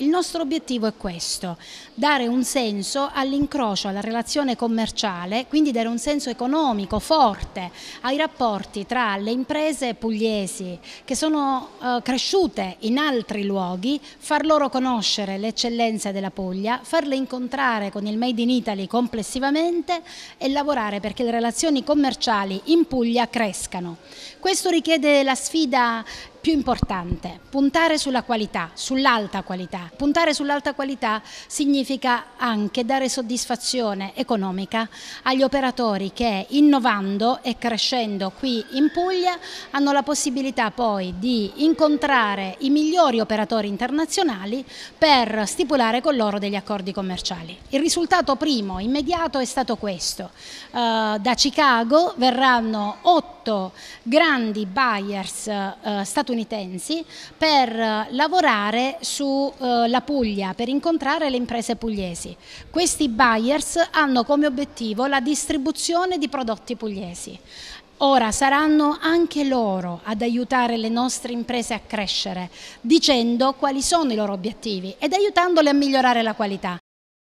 Il nostro obiettivo è questo, dare un senso all'incrocio, alla relazione commerciale, quindi dare un senso economico forte ai rapporti tra le imprese pugliesi che sono eh, cresciute in altri luoghi, far loro conoscere le eccellenze della Puglia, farle incontrare con il Made in Italy complessivamente e lavorare perché le relazioni commerciali in Puglia crescano. Questo richiede la sfida più importante, puntare sulla qualità, sull'alta qualità. Puntare sull'alta qualità significa anche dare soddisfazione economica agli operatori che innovando e crescendo qui in Puglia hanno la possibilità poi di incontrare i migliori operatori internazionali per stipulare con loro degli accordi commerciali. Il risultato primo, immediato, è stato questo. Eh, da Chicago verranno otto grandi buyers eh, statunitensi statunitensi per eh, lavorare sulla eh, Puglia, per incontrare le imprese pugliesi. Questi buyers hanno come obiettivo la distribuzione di prodotti pugliesi. Ora saranno anche loro ad aiutare le nostre imprese a crescere, dicendo quali sono i loro obiettivi ed aiutandole a migliorare la qualità.